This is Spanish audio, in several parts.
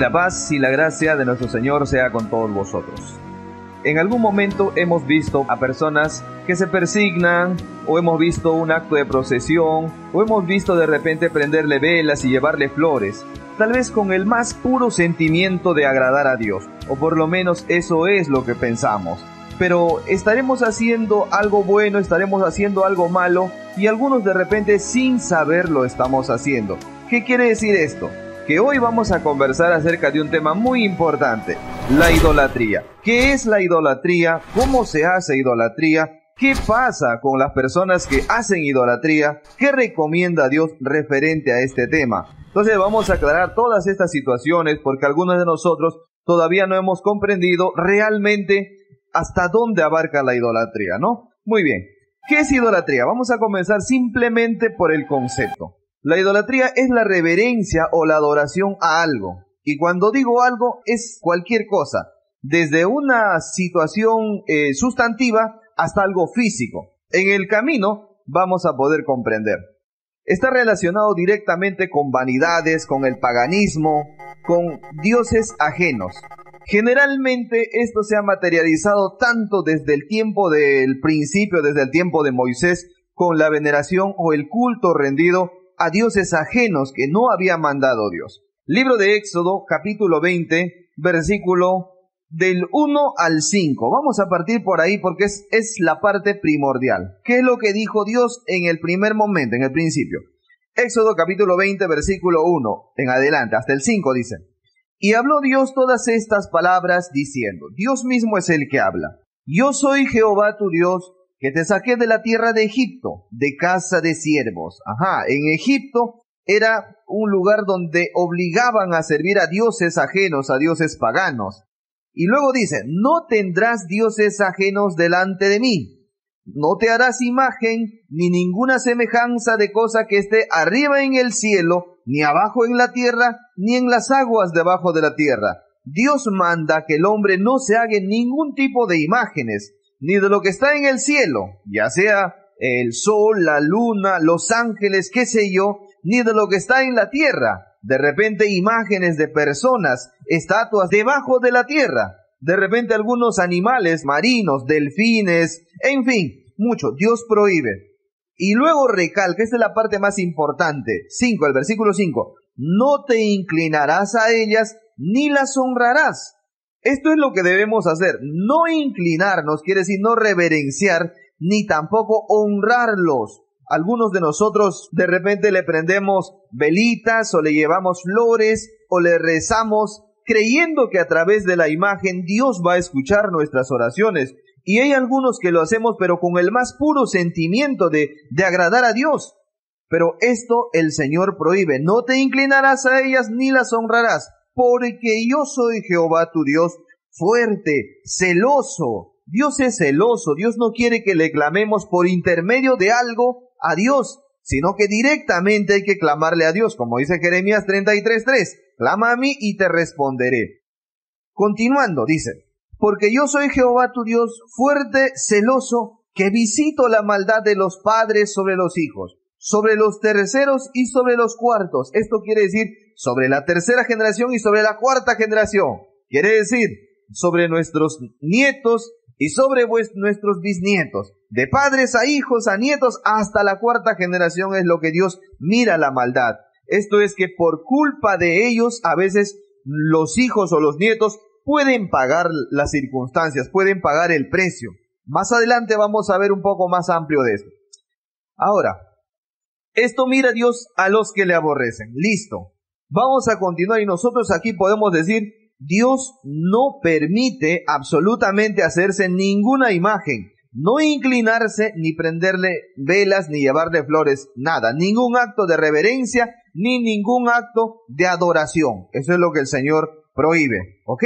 la paz y la gracia de nuestro Señor sea con todos vosotros. En algún momento hemos visto a personas que se persignan o hemos visto un acto de procesión o hemos visto de repente prenderle velas y llevarle flores, tal vez con el más puro sentimiento de agradar a Dios, o por lo menos eso es lo que pensamos. Pero estaremos haciendo algo bueno, estaremos haciendo algo malo y algunos de repente sin saber lo estamos haciendo. ¿Qué quiere decir esto? que hoy vamos a conversar acerca de un tema muy importante, la idolatría. ¿Qué es la idolatría? ¿Cómo se hace idolatría? ¿Qué pasa con las personas que hacen idolatría? ¿Qué recomienda Dios referente a este tema? Entonces vamos a aclarar todas estas situaciones porque algunos de nosotros todavía no hemos comprendido realmente hasta dónde abarca la idolatría, ¿no? Muy bien. ¿Qué es idolatría? Vamos a comenzar simplemente por el concepto. La idolatría es la reverencia o la adoración a algo. Y cuando digo algo es cualquier cosa, desde una situación eh, sustantiva hasta algo físico. En el camino vamos a poder comprender. Está relacionado directamente con vanidades, con el paganismo, con dioses ajenos. Generalmente esto se ha materializado tanto desde el tiempo del principio, desde el tiempo de Moisés, con la veneración o el culto rendido a dioses ajenos que no había mandado Dios. Libro de Éxodo, capítulo 20, versículo del 1 al 5. Vamos a partir por ahí porque es, es la parte primordial. ¿Qué es lo que dijo Dios en el primer momento, en el principio? Éxodo capítulo 20, versículo 1, en adelante, hasta el 5 dice. Y habló Dios todas estas palabras diciendo, Dios mismo es el que habla. Yo soy Jehová tu Dios, que te saqué de la tierra de Egipto, de casa de siervos. Ajá, en Egipto era un lugar donde obligaban a servir a dioses ajenos, a dioses paganos. Y luego dice, no tendrás dioses ajenos delante de mí. No te harás imagen ni ninguna semejanza de cosa que esté arriba en el cielo, ni abajo en la tierra, ni en las aguas debajo de la tierra. Dios manda que el hombre no se haga ningún tipo de imágenes, ni de lo que está en el cielo, ya sea el sol, la luna, los ángeles, qué sé yo, ni de lo que está en la tierra. De repente imágenes de personas, estatuas debajo de la tierra. De repente algunos animales marinos, delfines, en fin, mucho. Dios prohíbe. Y luego recalca, esta es la parte más importante, Cinco, el versículo 5, no te inclinarás a ellas ni las honrarás, esto es lo que debemos hacer, no inclinarnos, quiere decir no reverenciar, ni tampoco honrarlos. Algunos de nosotros de repente le prendemos velitas o le llevamos flores o le rezamos creyendo que a través de la imagen Dios va a escuchar nuestras oraciones. Y hay algunos que lo hacemos pero con el más puro sentimiento de, de agradar a Dios. Pero esto el Señor prohíbe. No te inclinarás a ellas ni las honrarás porque yo soy Jehová tu Dios, fuerte, celoso. Dios es celoso, Dios no quiere que le clamemos por intermedio de algo a Dios, sino que directamente hay que clamarle a Dios, como dice Jeremías 33.3, clama a mí y te responderé. Continuando, dice, porque yo soy Jehová tu Dios, fuerte, celoso, que visito la maldad de los padres sobre los hijos sobre los terceros y sobre los cuartos. Esto quiere decir sobre la tercera generación y sobre la cuarta generación. Quiere decir sobre nuestros nietos y sobre nuestros bisnietos. De padres a hijos, a nietos, hasta la cuarta generación es lo que Dios mira la maldad. Esto es que por culpa de ellos a veces los hijos o los nietos pueden pagar las circunstancias, pueden pagar el precio. Más adelante vamos a ver un poco más amplio de esto. Ahora, esto mira Dios a los que le aborrecen. Listo. Vamos a continuar y nosotros aquí podemos decir, Dios no permite absolutamente hacerse ninguna imagen, no inclinarse ni prenderle velas ni llevarle flores, nada, ningún acto de reverencia ni ningún acto de adoración. Eso es lo que el Señor prohíbe, ¿ok?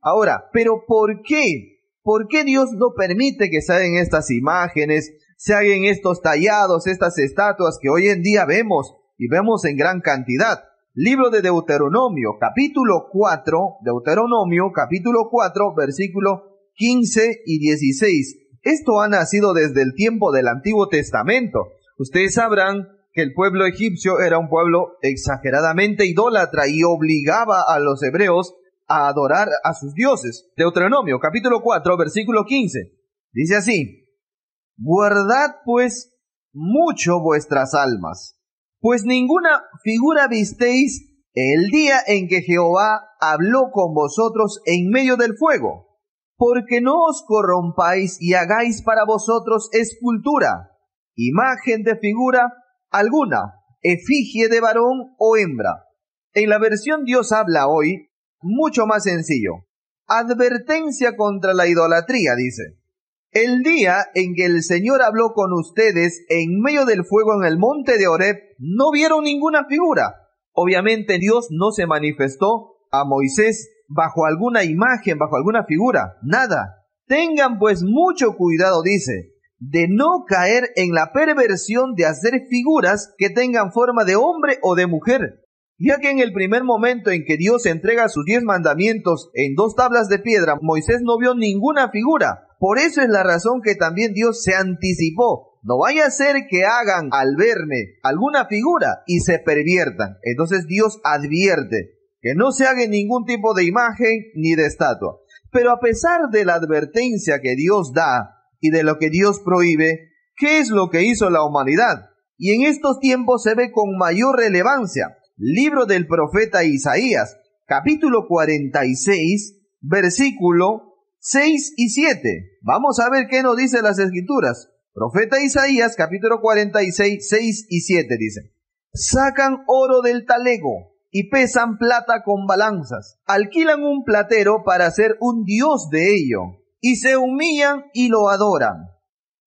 Ahora, pero ¿por qué? ¿Por qué Dios no permite que se estas imágenes, se hagan estos tallados, estas estatuas que hoy en día vemos y vemos en gran cantidad. Libro de Deuteronomio, capítulo 4, Deuteronomio, capítulo 4, versículo 15 y 16. Esto ha nacido desde el tiempo del Antiguo Testamento. Ustedes sabrán que el pueblo egipcio era un pueblo exageradamente idólatra y obligaba a los hebreos a adorar a sus dioses. Deuteronomio, capítulo 4, versículo 15. Dice así, guardad pues mucho vuestras almas, pues ninguna figura visteis el día en que Jehová habló con vosotros en medio del fuego, porque no os corrompáis y hagáis para vosotros escultura, imagen de figura alguna, efigie de varón o hembra. En la versión Dios habla hoy, mucho más sencillo. Advertencia contra la idolatría, dice. El día en que el Señor habló con ustedes en medio del fuego en el monte de Oreb, no vieron ninguna figura. Obviamente Dios no se manifestó a Moisés bajo alguna imagen, bajo alguna figura, nada. Tengan pues mucho cuidado, dice, de no caer en la perversión de hacer figuras que tengan forma de hombre o de mujer, ya que en el primer momento en que Dios entrega sus diez mandamientos en dos tablas de piedra, Moisés no vio ninguna figura, por eso es la razón que también Dios se anticipó. No vaya a ser que hagan al verme alguna figura y se perviertan. Entonces Dios advierte que no se haga ningún tipo de imagen ni de estatua. Pero a pesar de la advertencia que Dios da y de lo que Dios prohíbe, ¿qué es lo que hizo la humanidad? Y en estos tiempos se ve con mayor relevancia. Libro del profeta Isaías, capítulo 46, versículo 6 y 7. Vamos a ver qué nos dice las escrituras. Profeta Isaías, capítulo 46, 6 y 7 dice. Sacan oro del talego y pesan plata con balanzas. Alquilan un platero para ser un dios de ello. Y se humillan y lo adoran.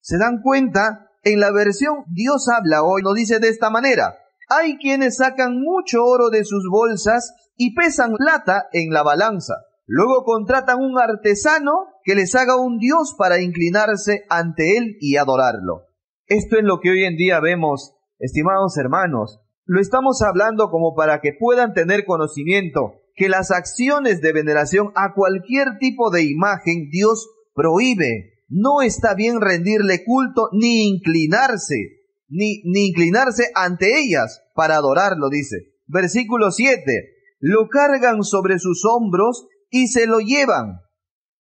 ¿Se dan cuenta? En la versión Dios habla hoy nos dice de esta manera. Hay quienes sacan mucho oro de sus bolsas y pesan plata en la balanza Luego contratan un artesano que les haga un dios para inclinarse ante él y adorarlo. Esto es lo que hoy en día vemos, estimados hermanos. Lo estamos hablando como para que puedan tener conocimiento que las acciones de veneración a cualquier tipo de imagen Dios prohíbe. No está bien rendirle culto ni inclinarse, ni, ni inclinarse ante ellas para adorarlo, dice. Versículo 7. Lo cargan sobre sus hombros y se lo llevan.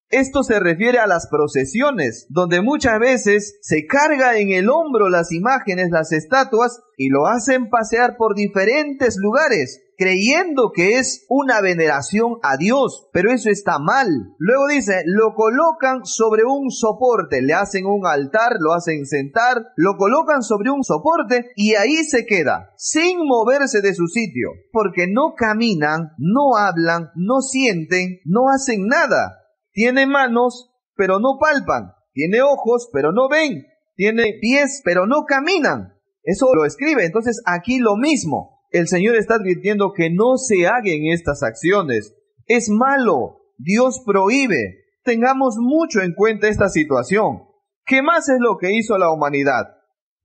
Esto se refiere a las procesiones, donde muchas veces se carga en el hombro las imágenes, las estatuas, y lo hacen pasear por diferentes lugares, creyendo que es una veneración a Dios, pero eso está mal. Luego dice, lo colocan sobre un soporte, le hacen un altar, lo hacen sentar, lo colocan sobre un soporte y ahí se queda, sin moverse de su sitio, porque no caminan, no hablan, no sienten, no hacen nada. Tiene manos, pero no palpan, tiene ojos, pero no ven, tiene pies, pero no caminan. Eso lo escribe. Entonces aquí lo mismo. El Señor está advirtiendo que no se hagan estas acciones. Es malo. Dios prohíbe. Tengamos mucho en cuenta esta situación. ¿Qué más es lo que hizo la humanidad?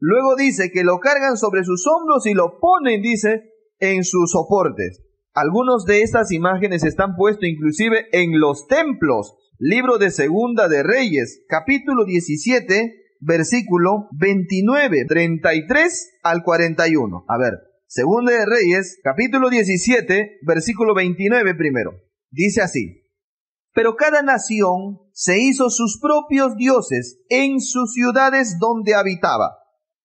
Luego dice que lo cargan sobre sus hombros y lo ponen, dice, en sus soportes. Algunos de estas imágenes están puestos inclusive en los templos. Libro de Segunda de Reyes, capítulo 17, versículo 29, 33 al 41. A ver, Segunda de Reyes, capítulo 17, versículo 29 primero. Dice así, pero cada nación se hizo sus propios dioses en sus ciudades donde habitaba.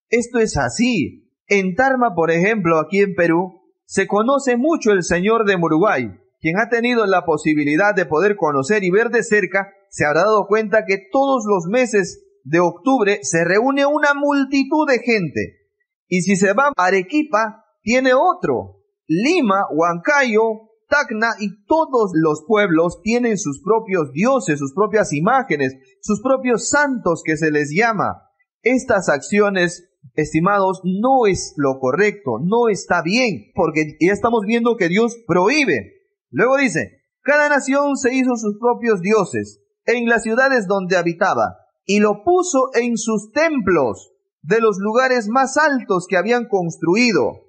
Esto es así. En Tarma, por ejemplo, aquí en Perú, se conoce mucho el Señor de Uruguay. Quien ha tenido la posibilidad de poder conocer y ver de cerca, se habrá dado cuenta que todos los meses de octubre se reúne una multitud de gente. Y si se va a Arequipa, tiene otro. Lima, Huancayo, Tacna y todos los pueblos tienen sus propios dioses, sus propias imágenes, sus propios santos que se les llama. Estas acciones, estimados, no es lo correcto, no está bien, porque ya estamos viendo que Dios prohíbe. Luego dice, cada nación se hizo sus propios dioses en las ciudades donde habitaba y lo puso en sus templos de los lugares más altos que habían construido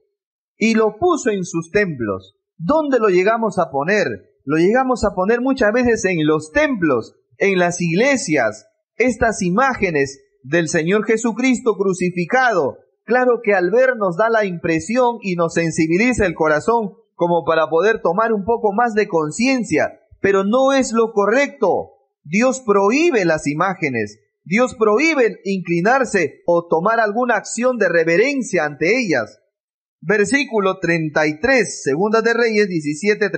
y lo puso en sus templos. ¿Dónde lo llegamos a poner? Lo llegamos a poner muchas veces en los templos, en las iglesias, estas imágenes del Señor Jesucristo crucificado. Claro que al ver nos da la impresión y nos sensibiliza el corazón como para poder tomar un poco más de conciencia, pero no es lo correcto. Dios prohíbe las imágenes, Dios prohíbe inclinarse o tomar alguna acción de reverencia ante ellas versículo 33, Segunda de Reyes 17,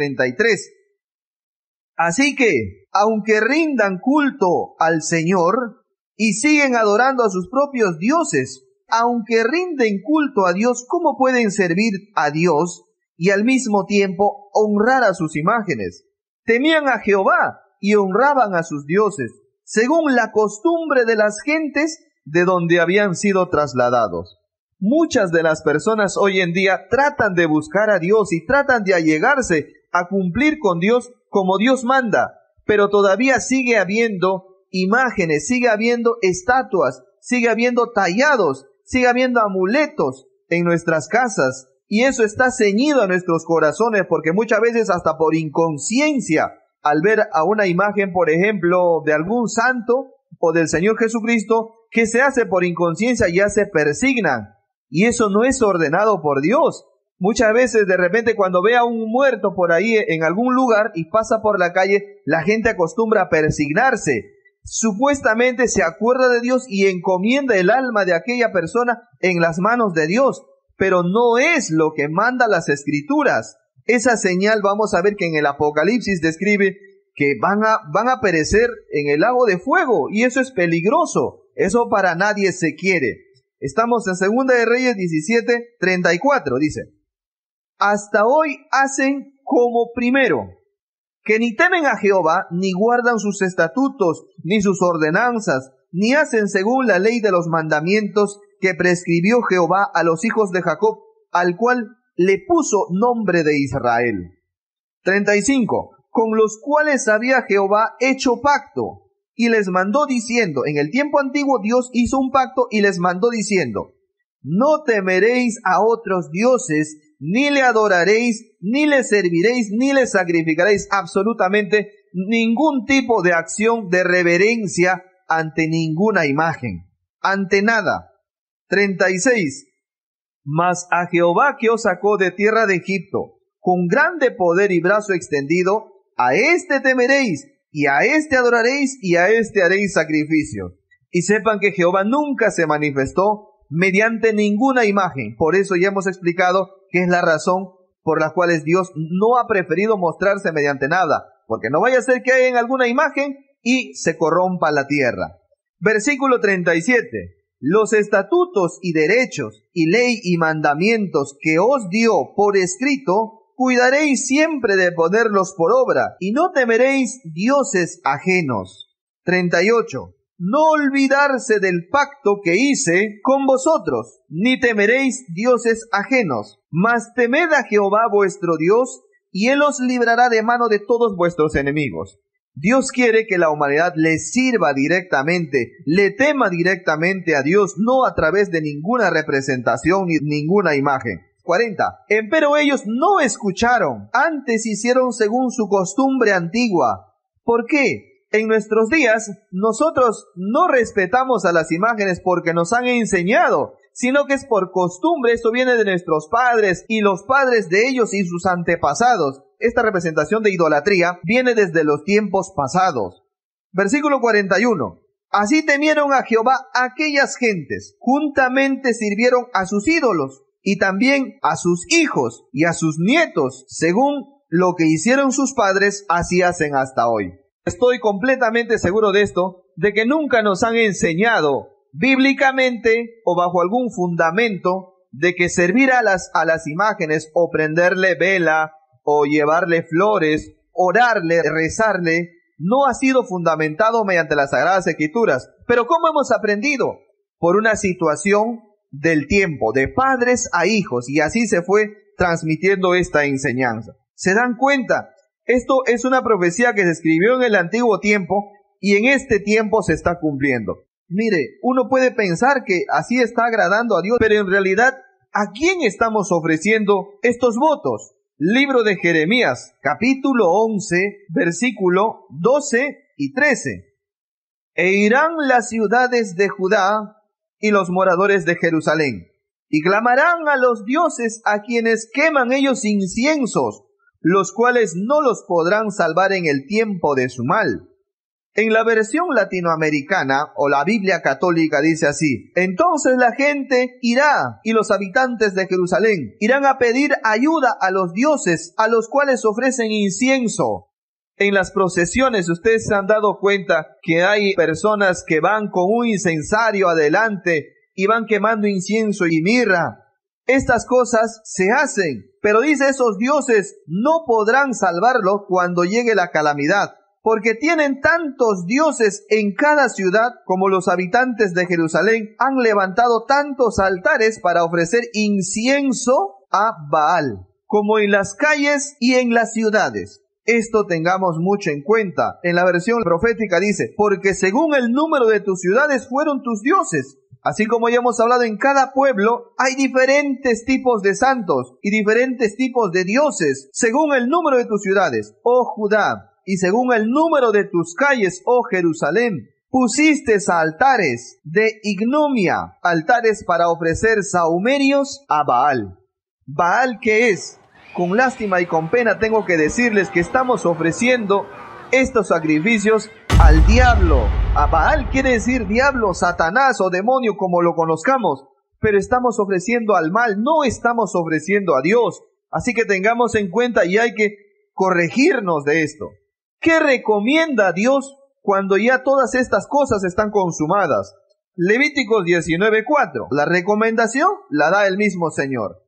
Así que, aunque rindan culto al Señor y siguen adorando a sus propios dioses, aunque rinden culto a Dios, ¿cómo pueden servir a Dios y al mismo tiempo honrar a sus imágenes? Temían a Jehová y honraban a sus dioses, según la costumbre de las gentes de donde habían sido trasladados. Muchas de las personas hoy en día tratan de buscar a Dios y tratan de allegarse a cumplir con Dios como Dios manda, pero todavía sigue habiendo imágenes, sigue habiendo estatuas, sigue habiendo tallados, sigue habiendo amuletos en nuestras casas y eso está ceñido a nuestros corazones porque muchas veces hasta por inconsciencia al ver a una imagen, por ejemplo, de algún santo o del Señor Jesucristo, que se hace por inconsciencia ya se persignan y eso no es ordenado por Dios. Muchas veces de repente cuando ve a un muerto por ahí en algún lugar y pasa por la calle, la gente acostumbra a persignarse. Supuestamente se acuerda de Dios y encomienda el alma de aquella persona en las manos de Dios, pero no es lo que manda las escrituras. Esa señal vamos a ver que en el Apocalipsis describe que van a, van a perecer en el lago de fuego y eso es peligroso, eso para nadie se quiere. Estamos en Segunda de Reyes 17, 34, dice. Hasta hoy hacen como primero, que ni temen a Jehová, ni guardan sus estatutos, ni sus ordenanzas, ni hacen según la ley de los mandamientos que prescribió Jehová a los hijos de Jacob, al cual le puso nombre de Israel. 35. Con los cuales había Jehová hecho pacto, y les mandó diciendo, en el tiempo antiguo Dios hizo un pacto y les mandó diciendo, no temeréis a otros dioses, ni le adoraréis, ni le serviréis, ni le sacrificaréis absolutamente ningún tipo de acción de reverencia ante ninguna imagen, ante nada. 36. Mas a Jehová que os sacó de tierra de Egipto, con grande poder y brazo extendido, a éste temeréis y a este adoraréis y a este haréis sacrificio. Y sepan que Jehová nunca se manifestó mediante ninguna imagen. Por eso ya hemos explicado que es la razón por la cual Dios no ha preferido mostrarse mediante nada, porque no vaya a ser que haya en alguna imagen y se corrompa la tierra. Versículo 37. Los estatutos y derechos y ley y mandamientos que os dio por escrito cuidaréis siempre de ponerlos por obra, y no temeréis dioses ajenos. 38. No olvidarse del pacto que hice con vosotros, ni temeréis dioses ajenos, mas temed a Jehová vuestro Dios, y él os librará de mano de todos vuestros enemigos. Dios quiere que la humanidad le sirva directamente, le tema directamente a Dios, no a través de ninguna representación ni ninguna imagen. 40. Empero ellos no escucharon, antes hicieron según su costumbre antigua. ¿Por qué? En nuestros días nosotros no respetamos a las imágenes porque nos han enseñado, sino que es por costumbre, esto viene de nuestros padres y los padres de ellos y sus antepasados. Esta representación de idolatría viene desde los tiempos pasados. Versículo 41. Así temieron a Jehová aquellas gentes, juntamente sirvieron a sus ídolos, y también a sus hijos y a sus nietos, según lo que hicieron sus padres, así hacen hasta hoy. Estoy completamente seguro de esto, de que nunca nos han enseñado bíblicamente o bajo algún fundamento de que servir a las, a las imágenes o prenderle vela o llevarle flores, orarle, rezarle, no ha sido fundamentado mediante las sagradas escrituras. Pero ¿cómo hemos aprendido? Por una situación del tiempo, de padres a hijos, y así se fue transmitiendo esta enseñanza. ¿Se dan cuenta? Esto es una profecía que se escribió en el antiguo tiempo y en este tiempo se está cumpliendo. Mire, uno puede pensar que así está agradando a Dios, pero en realidad, ¿a quién estamos ofreciendo estos votos? Libro de Jeremías, capítulo 11, versículo 12 y 13. E irán las ciudades de Judá y los moradores de Jerusalén. Y clamarán a los dioses a quienes queman ellos inciensos, los cuales no los podrán salvar en el tiempo de su mal. En la versión latinoamericana o la Biblia católica dice así, entonces la gente irá y los habitantes de Jerusalén irán a pedir ayuda a los dioses a los cuales ofrecen incienso en las procesiones ustedes se han dado cuenta que hay personas que van con un incensario adelante y van quemando incienso y mirra. Estas cosas se hacen, pero dice esos dioses no podrán salvarlo cuando llegue la calamidad, porque tienen tantos dioses en cada ciudad como los habitantes de Jerusalén han levantado tantos altares para ofrecer incienso a Baal, como en las calles y en las ciudades. Esto tengamos mucho en cuenta. En la versión profética dice, porque según el número de tus ciudades fueron tus dioses. Así como ya hemos hablado, en cada pueblo hay diferentes tipos de santos y diferentes tipos de dioses, según el número de tus ciudades, oh Judá, y según el número de tus calles, oh Jerusalén. Pusiste altares de ignomia, altares para ofrecer saumerios a Baal. Baal, que es? Con lástima y con pena tengo que decirles que estamos ofreciendo estos sacrificios al diablo. A Baal quiere decir diablo, Satanás o demonio como lo conozcamos, pero estamos ofreciendo al mal, no estamos ofreciendo a Dios. Así que tengamos en cuenta y hay que corregirnos de esto. ¿Qué recomienda Dios cuando ya todas estas cosas están consumadas? Levíticos 19:4. La recomendación la da el mismo Señor.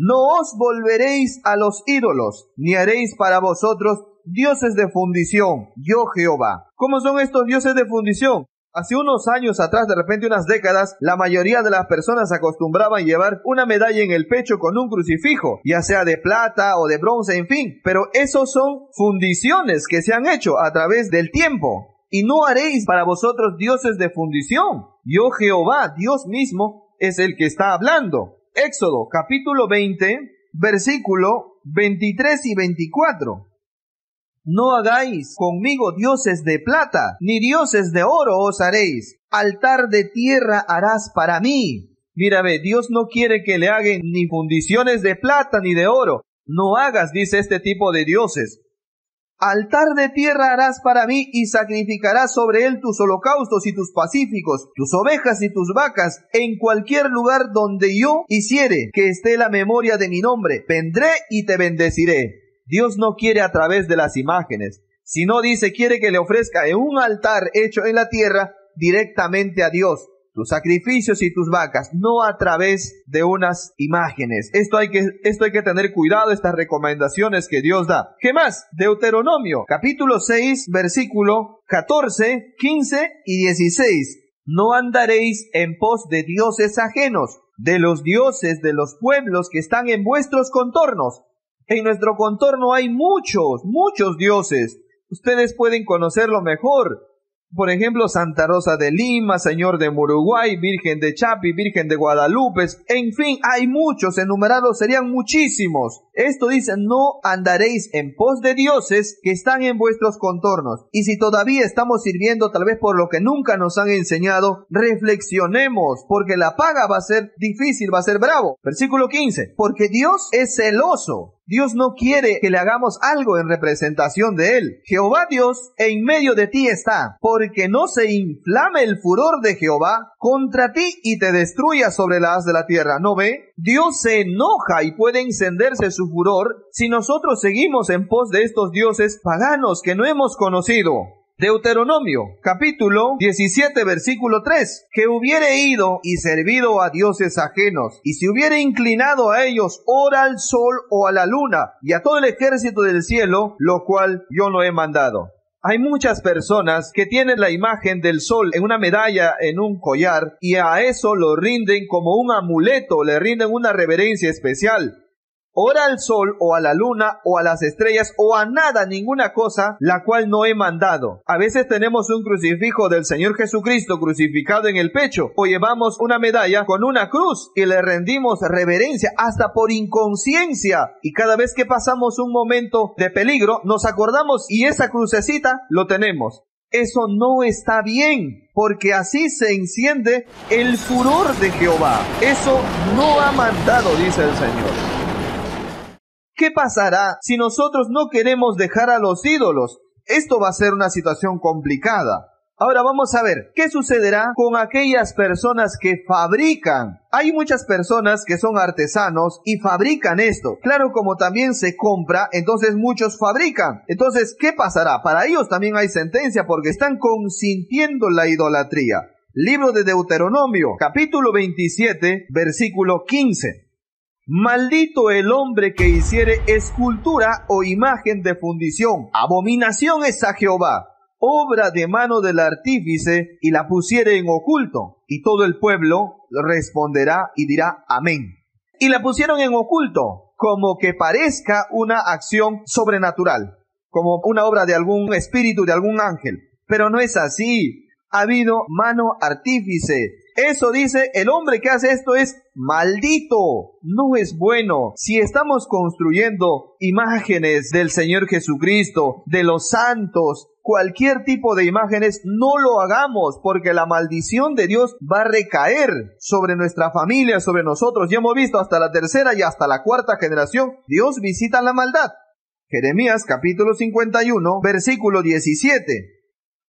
No os volveréis a los ídolos, ni haréis para vosotros dioses de fundición, yo Jehová. ¿Cómo son estos dioses de fundición? Hace unos años atrás, de repente unas décadas, la mayoría de las personas acostumbraban llevar una medalla en el pecho con un crucifijo, ya sea de plata o de bronce, en fin, pero esos son fundiciones que se han hecho a través del tiempo. Y no haréis para vosotros dioses de fundición. Yo Jehová, Dios mismo, es el que está hablando. Éxodo capítulo 20, versículo 23 y 24. No hagáis conmigo dioses de plata, ni dioses de oro os haréis. Altar de tierra harás para mí. Mira, ve, Dios no quiere que le hagan ni fundiciones de plata ni de oro. No hagas, dice este tipo de dioses. Altar de tierra harás para mí y sacrificarás sobre él tus holocaustos y tus pacíficos, tus ovejas y tus vacas, en cualquier lugar donde yo hiciere que esté la memoria de mi nombre. Vendré y te bendeciré. Dios no quiere a través de las imágenes, sino dice quiere que le ofrezca en un altar hecho en la tierra directamente a Dios tus sacrificios y tus vacas, no a través de unas imágenes. Esto hay que, esto hay que tener cuidado, estas recomendaciones que Dios da. ¿Qué más? Deuteronomio, capítulo 6, versículo 14, 15 y 16. No andaréis en pos de dioses ajenos, de los dioses de los pueblos que están en vuestros contornos. En nuestro contorno hay muchos, muchos dioses. Ustedes pueden conocerlo mejor, por ejemplo, Santa Rosa de Lima, Señor de Uruguay, Virgen de Chapi, Virgen de Guadalupe, en fin, hay muchos, enumerados serían muchísimos. Esto dice, no andaréis en pos de dioses que están en vuestros contornos. Y si todavía estamos sirviendo tal vez por lo que nunca nos han enseñado, reflexionemos, porque la paga va a ser difícil, va a ser bravo. Versículo 15, porque Dios es celoso Dios no quiere que le hagamos algo en representación de Él. Jehová Dios en medio de ti está, porque no se inflame el furor de Jehová contra ti y te destruya sobre la haz de la tierra. ¿No ve? Dios se enoja y puede encenderse su furor si nosotros seguimos en pos de estos dioses paganos que no hemos conocido. Deuteronomio capítulo 17 versículo 3, que hubiere ido y servido a dioses ajenos, y si hubiere inclinado a ellos, ora al sol o a la luna, y a todo el ejército del cielo, lo cual yo no he mandado. Hay muchas personas que tienen la imagen del sol en una medalla, en un collar, y a eso lo rinden como un amuleto, le rinden una reverencia especial ora al sol o a la luna o a las estrellas o a nada, ninguna cosa, la cual no he mandado. A veces tenemos un crucifijo del Señor Jesucristo crucificado en el pecho o llevamos una medalla con una cruz y le rendimos reverencia hasta por inconsciencia y cada vez que pasamos un momento de peligro nos acordamos y esa crucecita lo tenemos. Eso no está bien, porque así se enciende el furor de Jehová. Eso no ha mandado, dice el Señor. ¿Qué pasará si nosotros no queremos dejar a los ídolos? Esto va a ser una situación complicada. Ahora vamos a ver qué sucederá con aquellas personas que fabrican. Hay muchas personas que son artesanos y fabrican esto. Claro, como también se compra, entonces muchos fabrican. Entonces, ¿qué pasará? Para ellos también hay sentencia porque están consintiendo la idolatría. Libro de Deuteronomio, capítulo 27, versículo 15. Maldito el hombre que hiciere escultura o imagen de fundición. Abominación es a Jehová, obra de mano del artífice, y la pusiere en oculto. Y todo el pueblo responderá y dirá amén. Y la pusieron en oculto, como que parezca una acción sobrenatural, como una obra de algún espíritu, de algún ángel. Pero no es así. Ha habido mano artífice, eso dice, el hombre que hace esto es maldito, no es bueno. Si estamos construyendo imágenes del Señor Jesucristo, de los santos, cualquier tipo de imágenes, no lo hagamos, porque la maldición de Dios va a recaer sobre nuestra familia, sobre nosotros. Ya hemos visto hasta la tercera y hasta la cuarta generación, Dios visita la maldad. Jeremías capítulo 51, versículo 17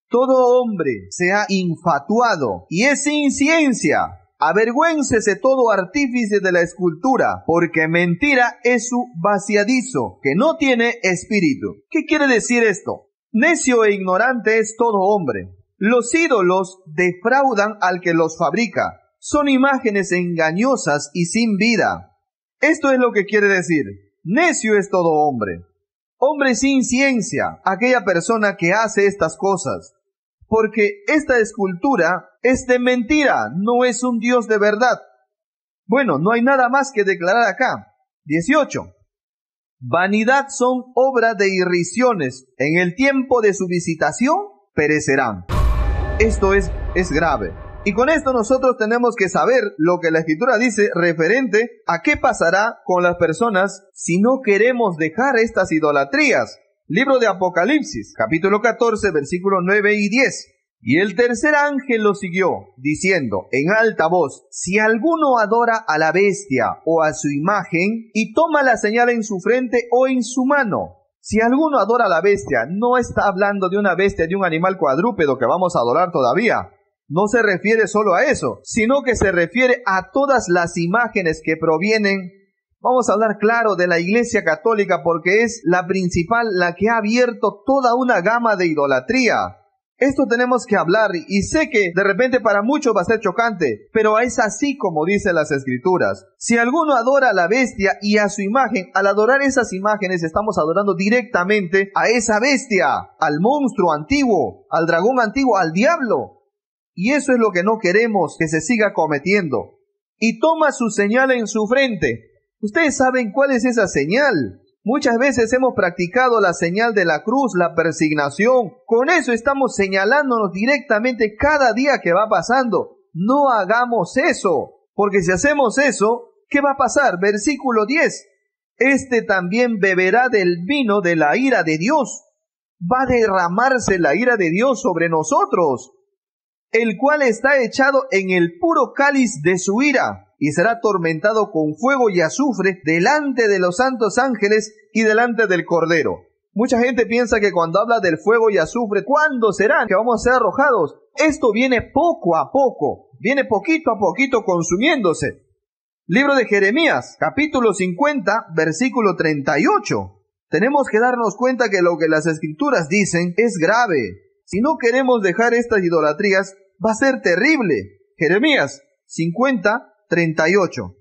todo hombre se ha infatuado y es sin ciencia. Avergüéncese todo artífice de la escultura, porque mentira es su vaciadizo, que no tiene espíritu. ¿Qué quiere decir esto? Necio e ignorante es todo hombre. Los ídolos defraudan al que los fabrica. Son imágenes engañosas y sin vida. Esto es lo que quiere decir. Necio es todo hombre. Hombre sin ciencia, aquella persona que hace estas cosas porque esta escultura es de mentira, no es un Dios de verdad. Bueno, no hay nada más que declarar acá. 18. Vanidad son obra de irrisiones, en el tiempo de su visitación perecerán. Esto es, es grave. Y con esto nosotros tenemos que saber lo que la escritura dice referente a qué pasará con las personas si no queremos dejar estas idolatrías. Libro de Apocalipsis, capítulo 14, versículos 9 y 10. Y el tercer ángel lo siguió, diciendo en alta voz, si alguno adora a la bestia o a su imagen y toma la señal en su frente o en su mano, si alguno adora a la bestia, no está hablando de una bestia, de un animal cuadrúpedo que vamos a adorar todavía. No se refiere solo a eso, sino que se refiere a todas las imágenes que provienen Vamos a hablar claro de la Iglesia Católica porque es la principal, la que ha abierto toda una gama de idolatría. Esto tenemos que hablar y sé que de repente para muchos va a ser chocante, pero es así como dicen las escrituras. Si alguno adora a la bestia y a su imagen, al adorar esas imágenes estamos adorando directamente a esa bestia, al monstruo antiguo, al dragón antiguo, al diablo. Y eso es lo que no queremos que se siga cometiendo. Y toma su señal en su frente Ustedes saben cuál es esa señal. Muchas veces hemos practicado la señal de la cruz, la persignación. Con eso estamos señalándonos directamente cada día que va pasando. No hagamos eso, porque si hacemos eso, ¿qué va a pasar? Versículo 10. Este también beberá del vino de la ira de Dios. Va a derramarse la ira de Dios sobre nosotros, el cual está echado en el puro cáliz de su ira y será atormentado con fuego y azufre delante de los santos ángeles y delante del Cordero. Mucha gente piensa que cuando habla del fuego y azufre, ¿cuándo será que vamos a ser arrojados? Esto viene poco a poco, viene poquito a poquito consumiéndose. Libro de Jeremías, capítulo 50, versículo 38. Tenemos que darnos cuenta que lo que las escrituras dicen es grave. Si no queremos dejar estas idolatrías, va a ser terrible. Jeremías 50, 38.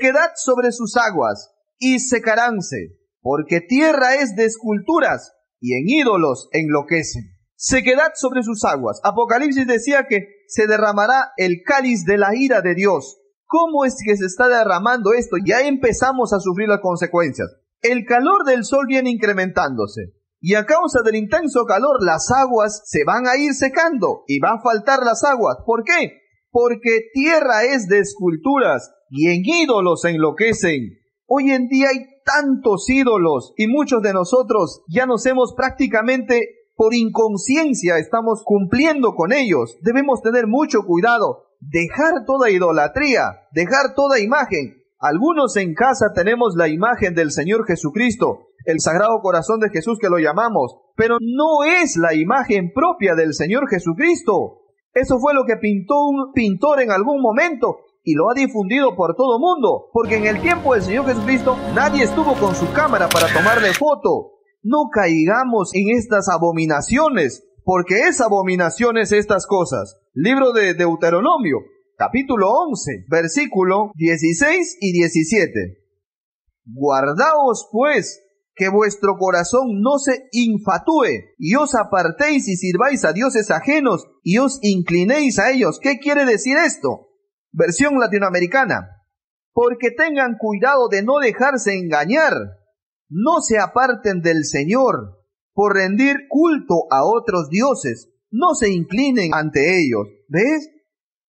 quedad sobre sus aguas y secaránse, porque tierra es de esculturas y en ídolos enloquecen. Se quedad sobre sus aguas. Apocalipsis decía que se derramará el cáliz de la ira de Dios. ¿Cómo es que se está derramando esto? Ya empezamos a sufrir las consecuencias. El calor del sol viene incrementándose y a causa del intenso calor las aguas se van a ir secando y van a faltar las aguas. ¿Por qué? porque tierra es de esculturas y en ídolos enloquecen. Hoy en día hay tantos ídolos y muchos de nosotros ya nos hemos prácticamente por inconsciencia estamos cumpliendo con ellos. Debemos tener mucho cuidado, dejar toda idolatría, dejar toda imagen. Algunos en casa tenemos la imagen del Señor Jesucristo, el Sagrado Corazón de Jesús que lo llamamos, pero no es la imagen propia del Señor Jesucristo. Eso fue lo que pintó un pintor en algún momento y lo ha difundido por todo mundo, porque en el tiempo del Señor Jesucristo nadie estuvo con su cámara para tomarle foto. No caigamos en estas abominaciones, porque es abominaciones estas cosas. Libro de Deuteronomio, capítulo 11, versículo 16 y 17. Guardaos pues que vuestro corazón no se infatúe, y os apartéis y sirváis a dioses ajenos, y os inclinéis a ellos. ¿Qué quiere decir esto? Versión latinoamericana. Porque tengan cuidado de no dejarse engañar, no se aparten del Señor por rendir culto a otros dioses, no se inclinen ante ellos. ¿Ves?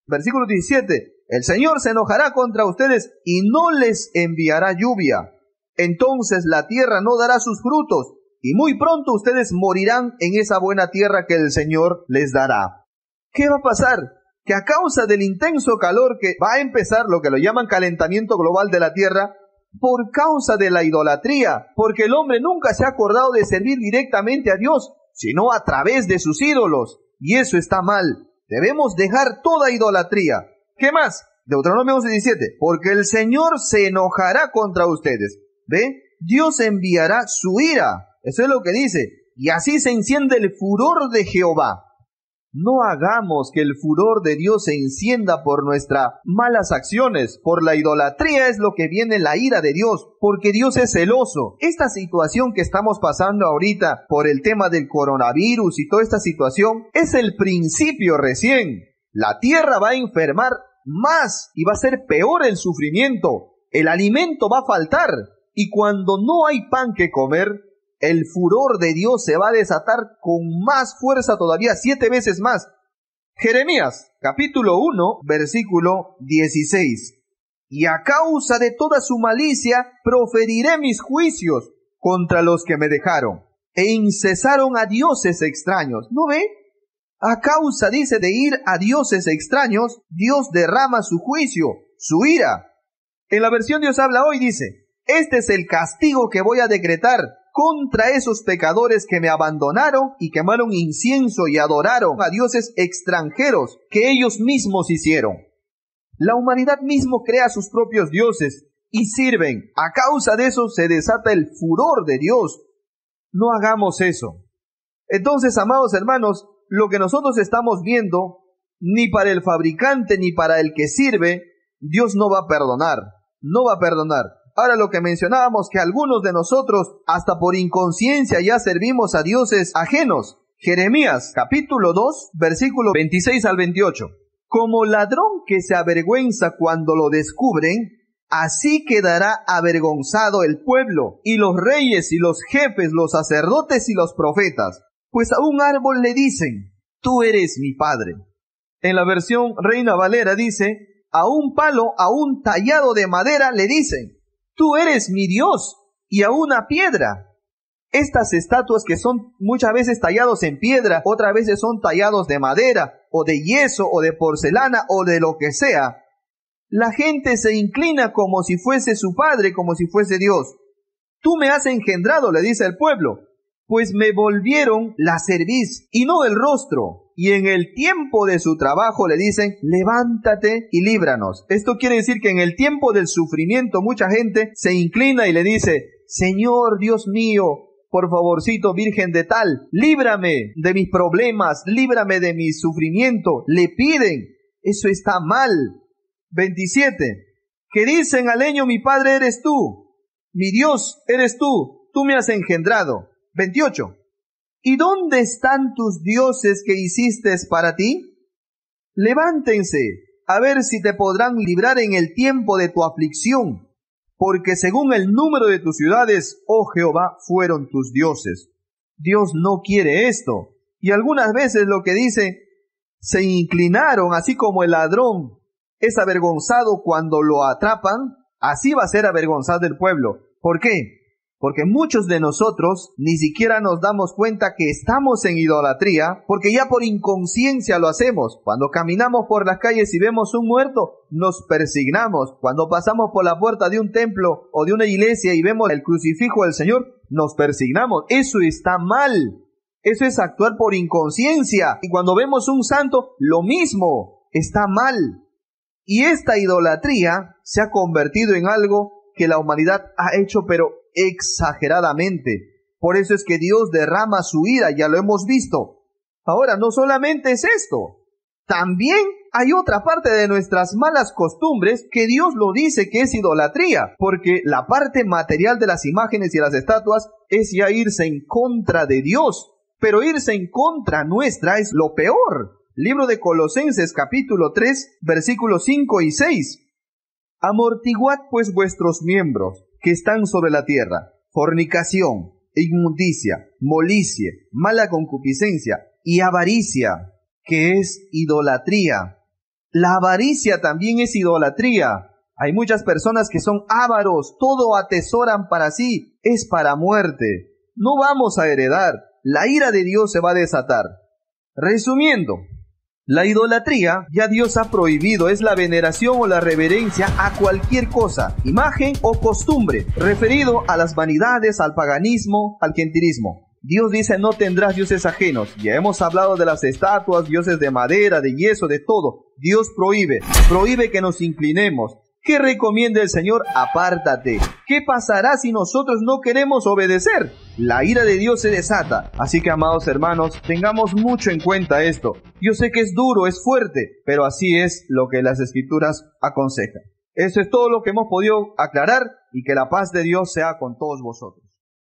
Versículo 17. El Señor se enojará contra ustedes y no les enviará lluvia entonces la tierra no dará sus frutos, y muy pronto ustedes morirán en esa buena tierra que el Señor les dará. ¿Qué va a pasar? Que a causa del intenso calor que va a empezar, lo que lo llaman calentamiento global de la tierra, por causa de la idolatría, porque el hombre nunca se ha acordado de servir directamente a Dios, sino a través de sus ídolos, y eso está mal. Debemos dejar toda idolatría. ¿Qué más? Deuteronomio 17. porque el Señor se enojará contra ustedes ¿Ve? Dios enviará su ira. Eso es lo que dice. Y así se enciende el furor de Jehová. No hagamos que el furor de Dios se encienda por nuestras malas acciones, por la idolatría es lo que viene la ira de Dios, porque Dios es celoso. Esta situación que estamos pasando ahorita por el tema del coronavirus y toda esta situación es el principio recién. La tierra va a enfermar más y va a ser peor el sufrimiento. El alimento va a faltar y cuando no hay pan que comer, el furor de Dios se va a desatar con más fuerza todavía, siete veces más. Jeremías, capítulo 1, versículo 16. Y a causa de toda su malicia, proferiré mis juicios contra los que me dejaron, e incesaron a dioses extraños. ¿No ve? A causa, dice, de ir a dioses extraños, Dios derrama su juicio, su ira. En la versión Dios habla hoy, dice, este es el castigo que voy a decretar contra esos pecadores que me abandonaron y quemaron incienso y adoraron a dioses extranjeros que ellos mismos hicieron. La humanidad mismo crea sus propios dioses y sirven. A causa de eso se desata el furor de Dios. No hagamos eso. Entonces, amados hermanos, lo que nosotros estamos viendo, ni para el fabricante ni para el que sirve, Dios no va a perdonar. No va a perdonar. Ahora lo que mencionábamos que algunos de nosotros hasta por inconsciencia ya servimos a dioses ajenos. Jeremías capítulo 2 versículo 26 al 28. Como ladrón que se avergüenza cuando lo descubren, así quedará avergonzado el pueblo y los reyes y los jefes, los sacerdotes y los profetas. Pues a un árbol le dicen, tú eres mi padre. En la versión Reina Valera dice, a un palo, a un tallado de madera le dicen, tú eres mi Dios, y a una piedra. Estas estatuas que son muchas veces tallados en piedra, otras veces son tallados de madera, o de yeso, o de porcelana, o de lo que sea. La gente se inclina como si fuese su padre, como si fuese Dios. Tú me has engendrado, le dice el pueblo pues me volvieron la cerviz y no el rostro. Y en el tiempo de su trabajo le dicen, levántate y líbranos. Esto quiere decir que en el tiempo del sufrimiento mucha gente se inclina y le dice, Señor Dios mío, por favorcito, Virgen de tal, líbrame de mis problemas, líbrame de mi sufrimiento. Le piden, eso está mal. 27. Que dicen, Aleño, mi Padre eres tú, mi Dios eres tú, tú me has engendrado. 28. ¿Y dónde están tus dioses que hiciste para ti? Levántense, a ver si te podrán librar en el tiempo de tu aflicción, porque según el número de tus ciudades, oh Jehová, fueron tus dioses. Dios no quiere esto. Y algunas veces lo que dice, se inclinaron, así como el ladrón es avergonzado cuando lo atrapan, así va a ser avergonzado el pueblo. ¿Por qué? Porque muchos de nosotros ni siquiera nos damos cuenta que estamos en idolatría, porque ya por inconsciencia lo hacemos. Cuando caminamos por las calles y vemos un muerto, nos persignamos. Cuando pasamos por la puerta de un templo o de una iglesia y vemos el crucifijo del Señor, nos persignamos. Eso está mal. Eso es actuar por inconsciencia. Y cuando vemos un santo, lo mismo. Está mal. Y esta idolatría se ha convertido en algo que la humanidad ha hecho pero exageradamente. Por eso es que Dios derrama su ira, ya lo hemos visto. Ahora, no solamente es esto, también hay otra parte de nuestras malas costumbres que Dios lo dice que es idolatría, porque la parte material de las imágenes y las estatuas es ya irse en contra de Dios, pero irse en contra nuestra es lo peor. Libro de Colosenses capítulo 3 versículos 5 y 6. Amortiguad pues vuestros miembros que están sobre la tierra, fornicación, inmundicia, molicie, mala concupiscencia y avaricia, que es idolatría. La avaricia también es idolatría. Hay muchas personas que son ávaros, todo atesoran para sí, es para muerte. No vamos a heredar, la ira de Dios se va a desatar. Resumiendo, la idolatría ya Dios ha prohibido es la veneración o la reverencia a cualquier cosa, imagen o costumbre, referido a las vanidades, al paganismo, al gentilismo. Dios dice no tendrás dioses ajenos. Ya hemos hablado de las estatuas, dioses de madera, de yeso, de todo. Dios prohíbe, prohíbe que nos inclinemos, ¿Qué recomienda el Señor? Apártate. ¿Qué pasará si nosotros no queremos obedecer? La ira de Dios se desata. Así que, amados hermanos, tengamos mucho en cuenta esto. Yo sé que es duro, es fuerte, pero así es lo que las escrituras aconsejan. Eso es todo lo que hemos podido aclarar y que la paz de Dios sea con todos vosotros.